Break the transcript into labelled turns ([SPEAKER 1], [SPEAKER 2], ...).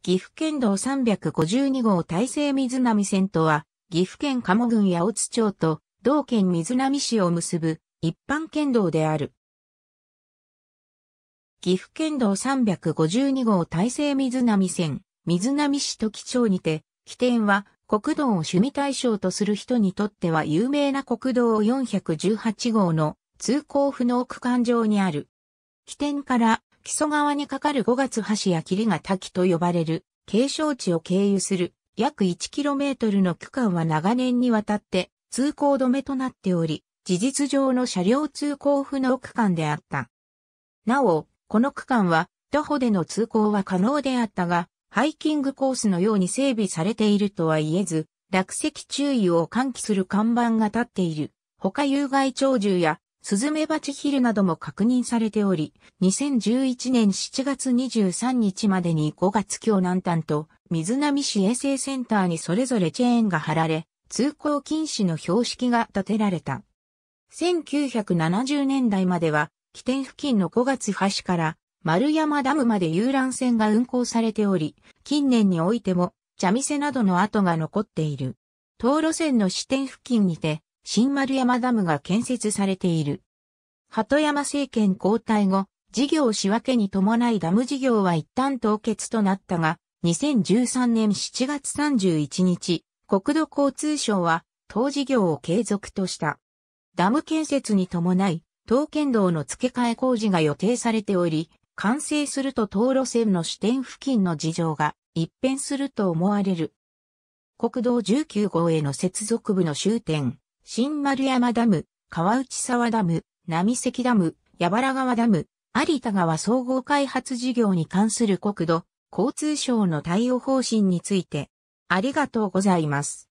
[SPEAKER 1] 岐阜県道352号大成水波線とは、岐阜県鴨郡八尾津町と同県水波市を結ぶ一般県道である。岐阜県道352号大成水波線、水波市時町にて、起点は国道を趣味対象とする人にとっては有名な国道418号の通行不能区間上にある。起点から木曽川に架かる五月橋や霧ヶ滝と呼ばれる景勝地を経由する約 1km の区間は長年にわたって通行止めとなっており、事実上の車両通行不能区間であった。なお、この区間は徒歩での通行は可能であったが、ハイキングコースのように整備されているとは言えず、落石注意を喚起する看板が立っている。他有害鳥獣やスズメバチヒルなども確認されており、2011年7月23日までに5月京南端と水波市衛生センターにそれぞれチェーンが貼られ、通行禁止の標識が立てられた。1970年代までは、起点付近の5月橋から丸山ダムまで遊覧船が運行されており、近年においても、茶店などの跡が残っている。東路線の支店付近にて、新丸山ダムが建設されている。鳩山政権交代後、事業仕分けに伴いダム事業は一旦凍結となったが、2013年7月31日、国土交通省は、当事業を継続とした。ダム建設に伴い、東県道の付け替え工事が予定されており、完成すると道路線の支点付近の事情が一変すると思われる。国道19号への接続部の終点、新丸山ダム、川内沢ダム、波関ダム、矢原川ダム、有田川総合開発事業に関する国土、交通省の対応方針について、ありがとうございます。